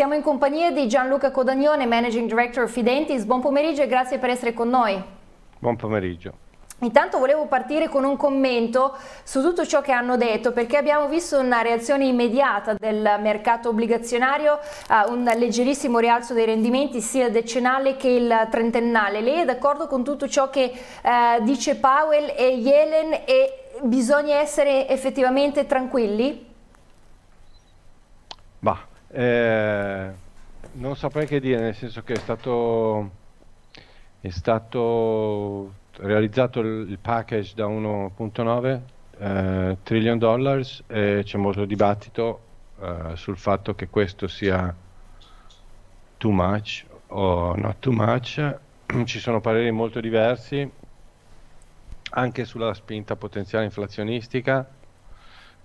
siamo in compagnia di Gianluca Codagnone, Managing Director of Fidentis. Buon pomeriggio e grazie per essere con noi. Buon pomeriggio. Intanto volevo partire con un commento su tutto ciò che hanno detto perché abbiamo visto una reazione immediata del mercato obbligazionario, a un leggerissimo rialzo dei rendimenti sia decennale che il trentennale. Lei è d'accordo con tutto ciò che uh, dice Powell e Yellen e bisogna essere effettivamente tranquilli? Bah, eh, non saprei che dire, nel senso che è stato, è stato realizzato il, il package da 1.9 eh, trillion dollars e c'è molto dibattito eh, sul fatto che questo sia too much o not too much. Ci sono pareri molto diversi anche sulla spinta potenziale inflazionistica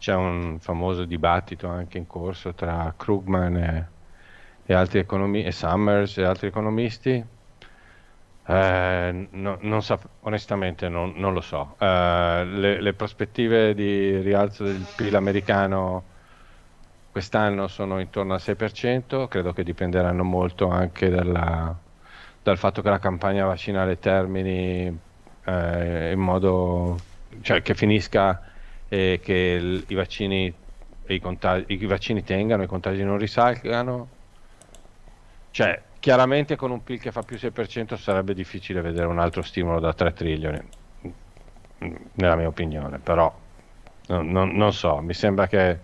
c'è un famoso dibattito anche in corso tra Krugman e, e altri economisti, e Summers e altri economisti. Eh, no, non sa, onestamente non, non, lo so. Eh, le, le, prospettive di rialzo del PIL americano quest'anno sono intorno al 6%, credo che dipenderanno molto anche dalla, dal fatto che la campagna vaccinale termini eh, in modo cioè che finisca eh, che il, i, vaccini, i, contagi, i vaccini tengano, i contagi non risalgano. Cioè, chiaramente con un PIL che fa più 6% sarebbe difficile vedere un altro stimolo da 3 trilioni, nella mia opinione, però non, non, non so, mi sembra che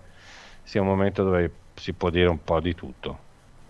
sia un momento dove si può dire un po' di tutto,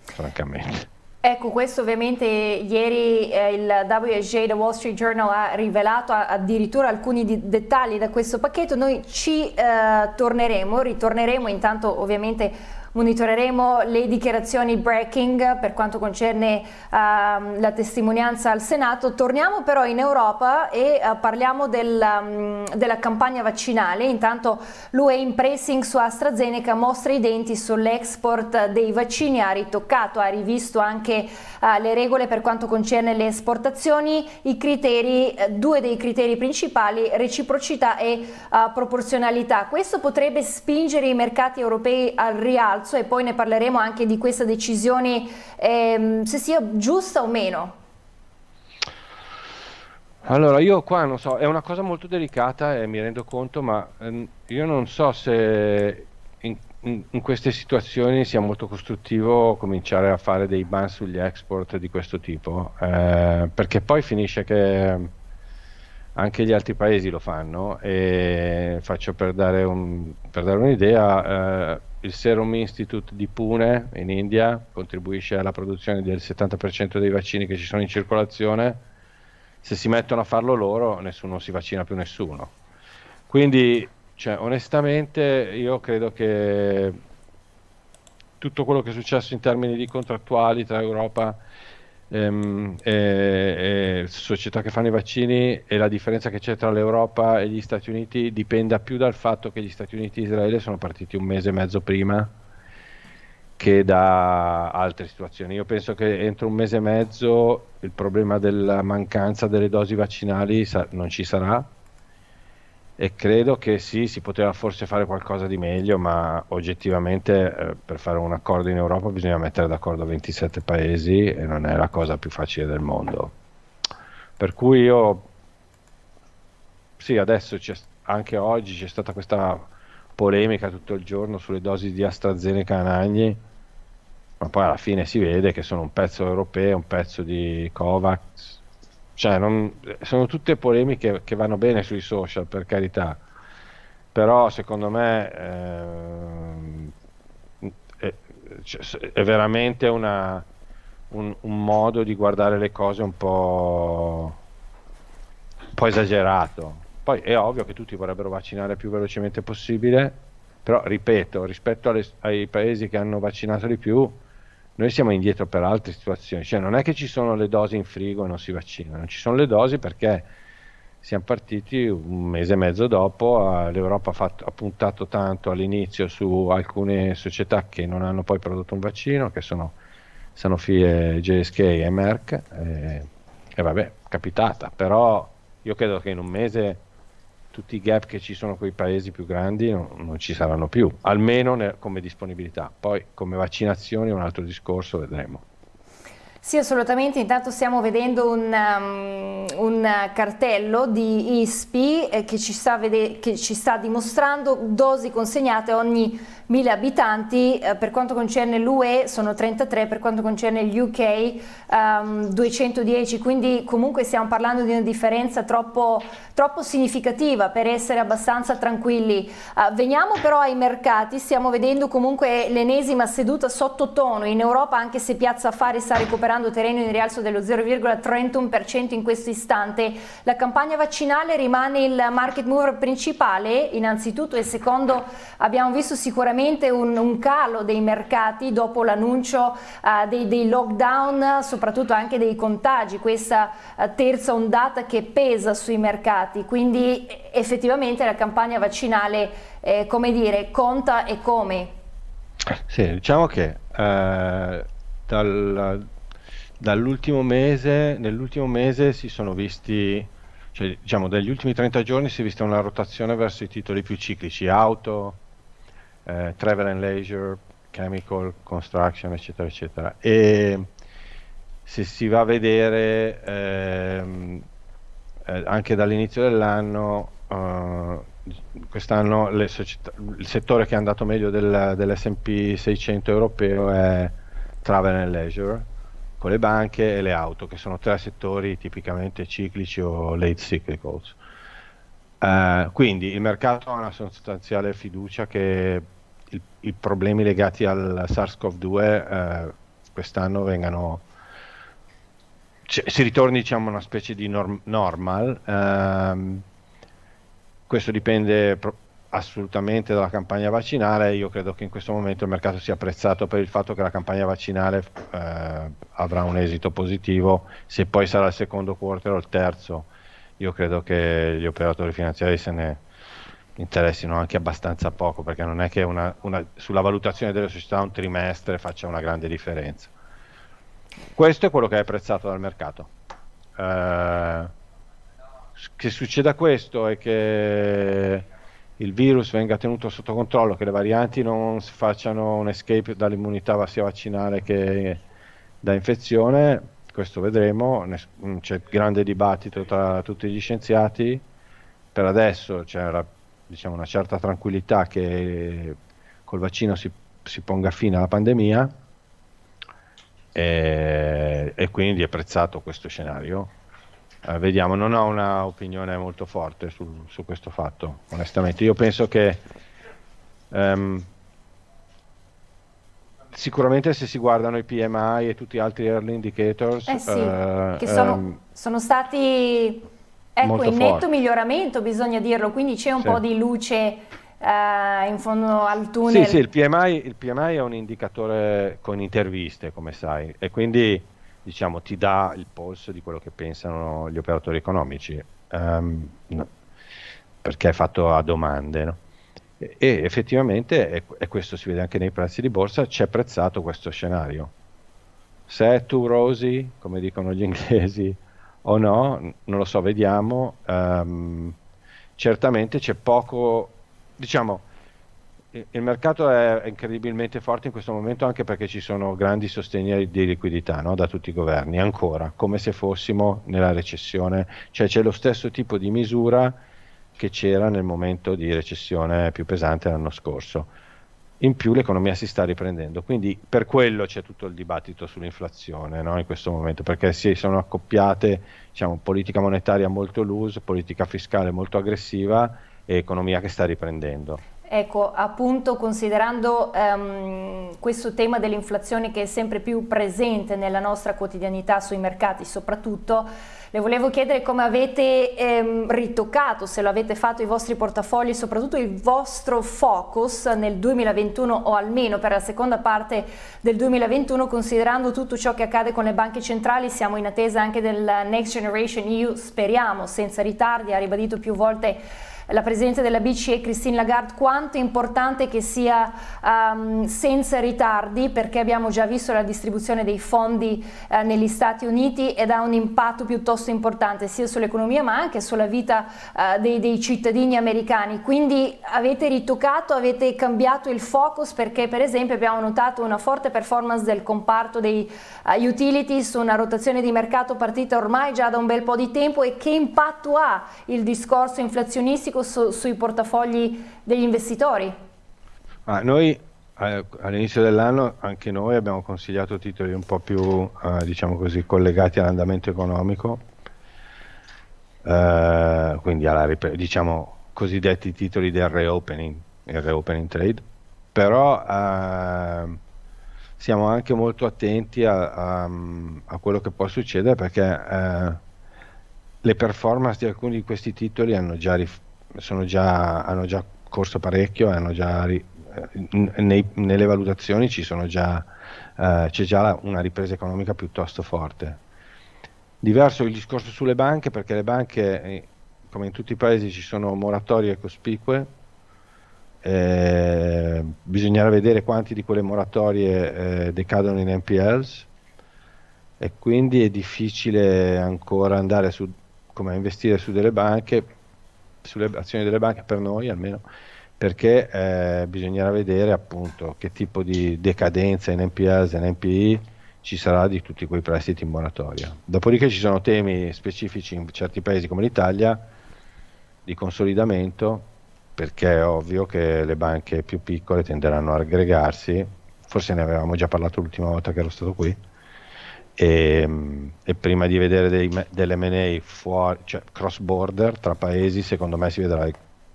francamente. Ecco, questo ovviamente ieri eh, il WSJ, The Wall Street Journal, ha rivelato addirittura alcuni dettagli da questo pacchetto. Noi ci eh, torneremo, ritorneremo intanto ovviamente monitoreremo le dichiarazioni breaking per quanto concerne uh, la testimonianza al Senato. Torniamo però in Europa e uh, parliamo del, um, della campagna vaccinale. Intanto l'UE in pressing su AstraZeneca mostra i denti sull'export dei vaccini, ha ritoccato, ha rivisto anche uh, le regole per quanto concerne le esportazioni, i criteri, eh, due dei criteri principali, reciprocità e proporzionalità. Questo potrebbe spingere i mercati europei al rialzo rimbalzo e poi ne parleremo anche di questa decisione, ehm, se sia giusta o meno. Allora, io qua non so, è una cosa molto delicata e mi rendo conto, ma ehm, io non so se in, in, in, queste situazioni sia molto costruttivo cominciare a fare dei ban sugli export di questo tipo, eh, perché poi finisce che anche gli altri paesi lo fanno e faccio per dare, un, per dare un'idea eh, il Serum Institute di Pune in India contribuisce alla produzione del 70% dei vaccini che ci sono in circolazione se si mettono a farlo loro nessuno si vaccina più nessuno quindi cioè, onestamente io credo che tutto quello che è successo in termini di contrattuali tra Europa e ehm, e, e società che fanno i vaccini e la differenza che c'è tra l'Europa e gli Stati Uniti dipenda più dal fatto che gli Stati Uniti e Israele sono partiti un mese e mezzo prima che da altre situazioni. Io penso che entro un mese e mezzo il problema della mancanza delle dosi vaccinali sa- non ci sarà e credo che sì, si poteva forse fare qualcosa di meglio, ma oggettivamente eh, per fare un accordo in Europa bisogna mettere d'accordo 27 paesi e non è la cosa più facile del mondo. Per cui io, sì, adesso c'è, anche oggi c'è stata questa polemica tutto il giorno sulle dosi di AstraZeneca Anagni, ma poi alla fine si vede che sono un pezzo europeo, un pezzo di Covax, cioè, non, sono tutte polemiche che vanno bene sui social, per carità, però secondo me eh, è, cioè, è, veramente una, un, un, modo di guardare le cose un po', un po' esagerato. Poi è ovvio che tutti vorrebbero vaccinare più velocemente possibile, però ripeto, rispetto alle, ai paesi che hanno vaccinato di più, noi siamo indietro per altre situazioni, cioè non è che ci sono le dosi in frigo e non si vaccinano, ci sono le dosi perché siamo partiti un mese e mezzo dopo, l'Europa ha, fatto, ha, puntato tanto all'inizio su alcune società che non hanno poi prodotto un vaccino, che sono Sanofi, e GSK e Merck, e, eh, e vabbè, capitata, però io credo che in un mese tutti i gap che ci sono con i paesi più grandi non, non ci saranno più, almeno ne, come disponibilità. Poi come vaccinazioni è un altro discorso, vedremo. Sì, assolutamente. Intanto stiamo vedendo un, um, un cartello di ISPI eh, che, ci che, ci sta dimostrando dosi consegnate ogni 1000 abitanti, eh, per quanto concerne l'UE sono 33, per quanto concerne gli UK um, 210, quindi comunque stiamo parlando di una differenza troppo, troppo significativa per essere abbastanza tranquilli. Uh, veniamo però ai mercati, stiamo vedendo comunque l'ennesima seduta sottotono, in Europa anche se Piazza Affari sta recuperando terreno in rialzo dello 0,31% in questo istante, nonostante la campagna vaccinale rimane il market mover principale, innanzitutto e secondo abbiamo visto sicuramente un, un calo dei mercati dopo l'annuncio uh, dei, dei, lockdown, soprattutto anche dei contagi, questa uh, terza ondata che pesa sui mercati, quindi effettivamente la campagna vaccinale eh, come dire, conta e come? Sì, diciamo che eh, dal dall'ultimo mese, nell'ultimo mese si sono visti, cioè, diciamo dagli ultimi 30 giorni si è vista una rotazione verso i titoli più ciclici, auto, eh, travel and leisure, chemical, construction, eccetera, eccetera. E se si va a vedere ehm, eh, anche dall'inizio dell'anno, eh, quest'anno società, il settore che è andato meglio del, dell'SP 600 europeo è travel and leisure con le banche e le auto, che sono tre settori tipicamente ciclici o late cyclicals. Uh, quindi il mercato ha una sostanziale fiducia che il, i problemi legati al SARS-CoV-2 uh, eh, quest'anno vengano cioè, si ritorni diciamo a una specie di norm- normal uh, questo dipende pro- assolutamente dalla campagna vaccinale, io credo che in questo momento il mercato sia apprezzato per il fatto che la campagna vaccinale eh, avrà un esito positivo, se poi sarà il secondo quarter o il terzo, io credo che gli operatori finanziari se ne interessino anche abbastanza poco, perché non è che una, una, sulla valutazione delle società un trimestre faccia una grande differenza. Questo è quello che è apprezzato dal mercato. Eh, che succeda questo e che il virus venga tenuto sotto controllo, che le varianti non facciano un escape dall'immunità sia vaccinale che eh, da infezione, questo vedremo, mm, c'è grande dibattito tra tutti gli scienziati, per adesso c'è la, diciamo, una certa tranquillità che col vaccino si, si ponga fine alla pandemia e, eh, e quindi è apprezzato questo scenario Uh, vediamo, non ho un'opinione molto forte su, su, questo fatto, onestamente. Io penso che um, sicuramente se si guardano i PMI e tutti gli altri early indicators, eh sì, uh, che sono, um, sono, stati ecco, in netto miglioramento, bisogna dirlo, quindi c'è un sì. po' di luce Uh, in fondo al tunnel. Sì, sì, il PMI, il PMI, è un indicatore con interviste, come sai, e quindi diciamo, ti dà il polso di quello che pensano gli operatori economici, um, no. perché è fatto a domande. No? E, e effettivamente, e questo si vede anche nei prezzi di borsa, c'è prezzato questo scenario. Se è too rosy, come dicono gli inglesi, o no, non lo so, vediamo. Um, certamente c'è poco, diciamo, il mercato è incredibilmente forte in questo momento anche perché ci sono grandi sostegni di liquidità no? da tutti i governi, ancora, come se fossimo nella recessione, cioè c'è lo stesso tipo di misura che c'era nel momento di recessione più pesante l'anno scorso. In più l'economia si sta riprendendo, quindi per quello c'è tutto il dibattito sull'inflazione no? in questo momento, perché si sono accoppiate diciamo, politica monetaria molto loose, politica fiscale molto aggressiva e economia che sta riprendendo. Ecco, appunto considerando ehm, questo tema dell'inflazione che è sempre più presente nella nostra quotidianità sui mercati soprattutto, le volevo chiedere come avete ehm, ritoccato, se lo avete fatto, i vostri portafogli, soprattutto il vostro focus nel 2021 o almeno per la seconda parte del 2021, considerando tutto ciò che accade con le banche centrali, siamo in attesa anche del Next Generation EU, speriamo, senza ritardi, ha ribadito più volte la Presidente della BCE Christine Lagarde quanto è importante che sia um, senza ritardi perché abbiamo già visto la distribuzione dei fondi eh, negli Stati Uniti ed ha un impatto piuttosto importante sia sull'economia ma anche sulla vita eh, dei, dei cittadini americani. Quindi avete ritoccato, avete cambiato il focus perché per esempio abbiamo notato una forte performance del comparto dei uh, utilities, una rotazione di mercato partita ormai già da un bel po' di tempo e che impatto ha il discorso inflazionistico impatto sui portafogli degli investitori? Ah, noi eh, all'inizio dell'anno anche noi abbiamo consigliato titoli un po' più eh, diciamo così, collegati all'andamento economico, eh, quindi alla diciamo cosiddetti titoli del reopening, il reopening trade, però eh, siamo anche molto attenti a, a, a, quello che può succedere perché eh, le performance di alcuni di questi titoli hanno già riflettuto già, hanno già corso parecchio, hanno già ri, eh, nei, nelle valutazioni ci sono già, eh, c'è già la, una ripresa economica piuttosto forte. Diverso il discorso sulle banche perché le banche, eh, come in tutti i paesi, ci sono moratorie cospicue. Eh, bisognerà vedere quanti di quelle moratorie eh, decadono in NPLs e quindi è difficile ancora andare su come investire su delle banche sulle azioni delle banche per noi almeno perché eh, bisognerà vedere appunto che tipo di decadenza in NPS e in NPI ci sarà di tutti quei prestiti in moratoria. Dopodiché ci sono temi specifici in certi paesi come l'Italia di consolidamento, perché è ovvio che le banche più piccole tenderanno a aggregarsi, forse ne avevamo già parlato l'ultima volta che ero stato qui, e, ehm, e, prima di vedere dei, dell'MA fuori, cioè cross border tra paesi, secondo me si vedrà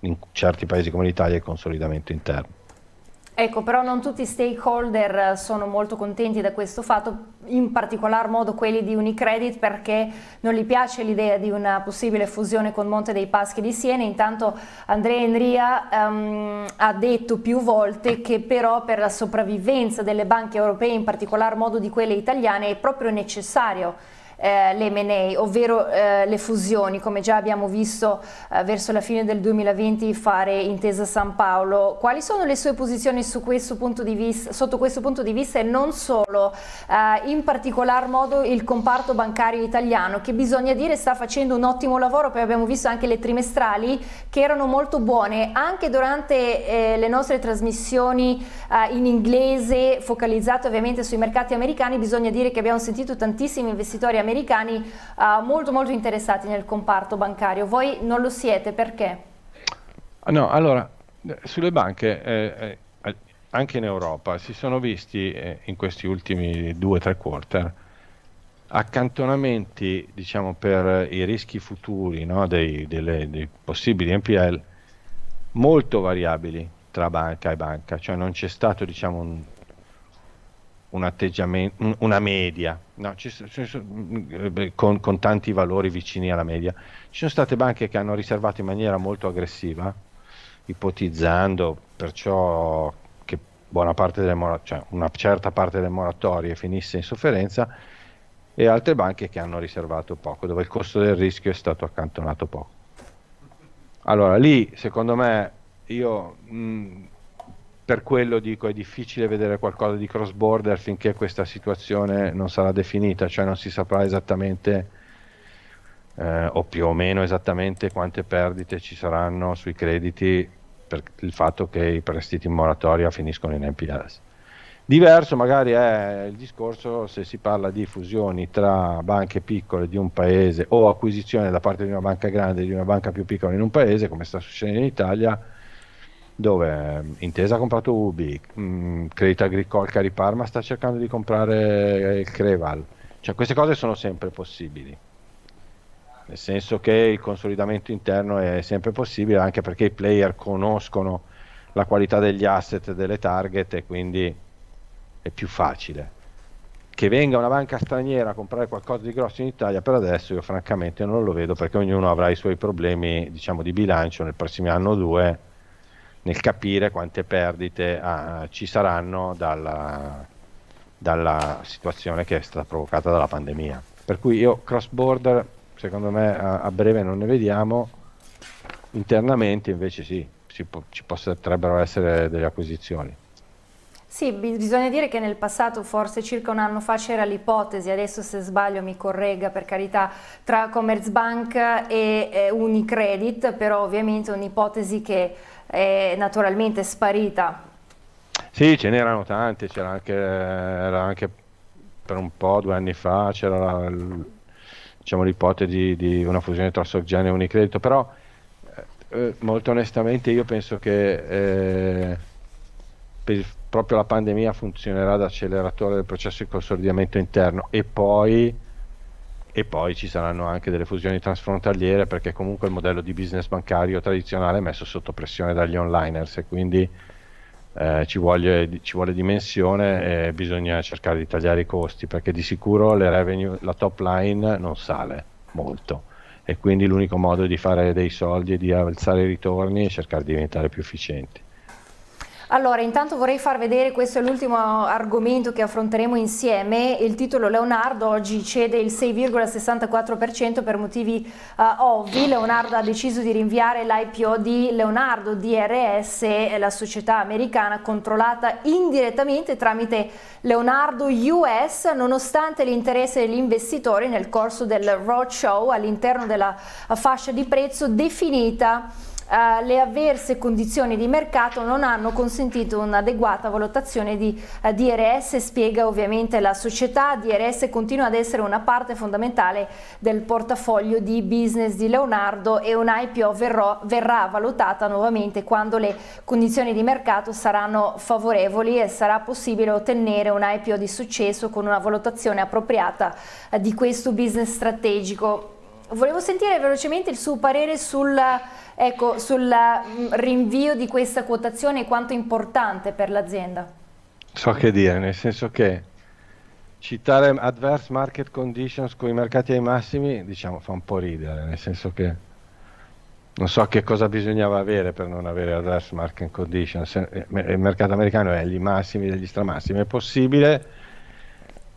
in certi paesi come l'Italia il consolidamento interno. Ecco, però non tutti i stakeholder eh, sono molto contenti da questo fatto, in particolar modo quelli di Unicredit perché non gli piace l'idea di una possibile fusione con Monte dei Paschi di Siena. Intanto Andrea Enria um, ha detto più volte che però per la sopravvivenza delle banche europee, in particolar modo di quelle italiane, è proprio necessario eh, l'MA, ovvero eh, le fusioni, come già abbiamo visto eh, verso la fine del 2020 fare Intesa San Paolo. Quali sono le sue posizioni questo vista, sotto questo punto di vista e non solo, eh, in particolar modo il comparto bancario italiano che bisogna dire sta facendo un ottimo lavoro, poi abbiamo visto anche le trimestrali che erano molto buone anche durante eh, le nostre trasmissioni eh, in inglese focalizzate ovviamente sui mercati americani, bisogna dire che abbiamo sentito tantissimi investitori americani americani eh, molto molto interessati nel comparto bancario. Voi non lo siete, perché? Ah, no, allora, eh, sulle banche... Eh, eh anche in Europa si sono visti eh, in questi ultimi due o tre quarter accantonamenti diciamo, per i rischi futuri no, dei, delle, dei, possibili NPL molto variabili tra banca e banca, cioè non c'è stato diciamo, un, un atteggiamento, una media, no, ci, ci, mm, eh, con, con, tanti valori vicini alla media. Ci sono state banche che hanno riservato in maniera molto aggressiva, ipotizzando perciò che buona parte delle mora- cioè una certa parte delle moratorie finisse in sofferenza e altre banche che hanno riservato poco, dove il costo del rischio è stato accantonato poco. Allora lì, secondo me, io... Mh, mm, per quello dico è difficile vedere qualcosa di cross border finché questa situazione non sarà definita, cioè non si saprà esattamente eh, o più o meno esattamente quante perdite ci saranno sui crediti per il fatto che i prestiti in moratoria finiscono in NPS. Diverso magari è il discorso se si parla di fusioni tra banche piccole di un paese o acquisizione da parte di una banca grande di una banca più piccola in un paese, come sta succedendo in Italia, dove ehm, Intesa ha comprato Ubi, mm, Credit Agricole Cari Parma sta cercando di comprare eh, il Creval, cioè queste cose sono sempre possibili, nel senso che il consolidamento interno è sempre possibile anche perché i player conoscono la qualità degli asset e delle target e quindi è più facile. Che venga una banca straniera a comprare qualcosa di grosso in Italia per adesso io francamente non lo vedo perché ognuno avrà i suoi problemi diciamo, di bilancio nel prossimo anno o due nel capire quante perdite ah, ci saranno dalla, dalla, situazione che è stata provocata dalla pandemia. Per cui io cross border, secondo me a, a breve non ne vediamo, internamente invece sì, po- ci potrebbero essere delle acquisizioni. Sì, bisogna dire che nel passato, forse circa un anno fa, c'era l'ipotesi, adesso se sbaglio mi corregga per carità, tra Commerzbank e eh, Unicredit, però ovviamente un'ipotesi che è naturalmente sparita. Sì, ce n'erano tante, c'era anche, anche, per un po', due anni fa, c'era diciamo, l'ipotesi di, di, una fusione tra Soggiana e Unicredito, però eh, eh, molto onestamente io penso che eh, per, proprio la pandemia funzionerà da acceleratore del processo di consolidamento interno e poi e poi ci saranno anche delle fusioni trasfrontaliere perché comunque il modello di business bancario tradizionale è messo sotto pressione dagli onliners e quindi eh, ci, vuole, ci, vuole, dimensione e bisogna cercare di tagliare i costi perché di sicuro revenue, la top line non sale molto e quindi l'unico modo di fare dei soldi e di alzare i ritorni e cercare di diventare più efficienti. Allora, intanto vorrei far vedere, questo è l'ultimo argomento che affronteremo insieme, il titolo Leonardo oggi cede il 6,64% per motivi uh, ovvi, Leonardo ha deciso di rinviare l'IPO di Leonardo DRS, eh, la società americana controllata indirettamente tramite Leonardo US, nonostante l'interesse degli investitori nel corso del roadshow all'interno della fascia di prezzo definita eh, le avverse condizioni di mercato non hanno consentito un'adeguata valutazione di eh, DRS, spiega ovviamente la società. DRS continua ad essere una parte fondamentale del portafoglio di business di Leonardo e un'IPO verrò, verrà valutata nuovamente quando le condizioni di mercato saranno favorevoli e sarà possibile ottenere un IPO di successo con una valutazione appropriata eh, di questo business strategico. Volevo sentire velocemente il suo parere sul Ecco, sul mm, rinvio di questa quotazione quanto è importante per l'azienda? So che dire, nel senso che citare adverse market conditions con i mercati ai massimi, diciamo, fa un po' ridere, nel senso che non so che cosa bisognava avere per non avere adverse market conditions. Eh, il mercato americano è agli massimi degli stramassimi, è possibile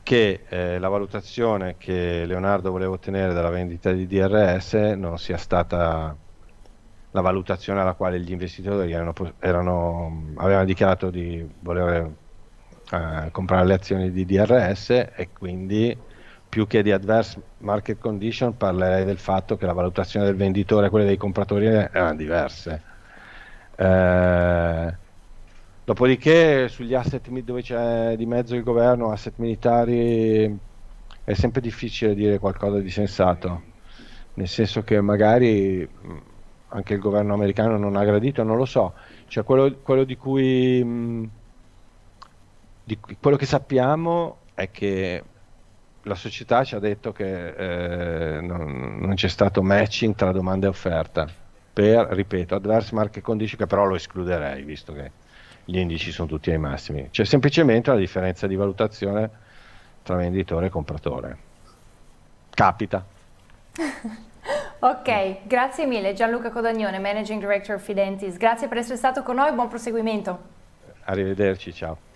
che eh, la valutazione che Leonardo voleva ottenere dalla vendita di DRS non sia stata la valutazione alla quale gli investitori erano, erano, avevano dichiarato di voler eh, comprare le azioni di DRS e quindi più che di adverse market condition parlerei del fatto che la valutazione del venditore e quella dei compratori erano diverse. Eh, dopodiché sugli asset dove c'è di mezzo il governo, asset militari, è sempre difficile dire qualcosa di sensato, nel senso che magari anche il governo americano non ha gradito, non lo so. Cioè quello, quello di cui mm, di, quello che sappiamo è che la società ci ha detto che eh, non, non, c'è stato matching tra domanda e offerta per, ripeto, adverse market condition che però lo escluderei visto che gli indici sono tutti ai massimi. C'è semplicemente una differenza di valutazione tra venditore e compratore. Capita. Ok, grazie mille Gianluca Codagnone, Managing Director of Fidentis, grazie per essere stato con noi, buon proseguimento. Arrivederci, ciao.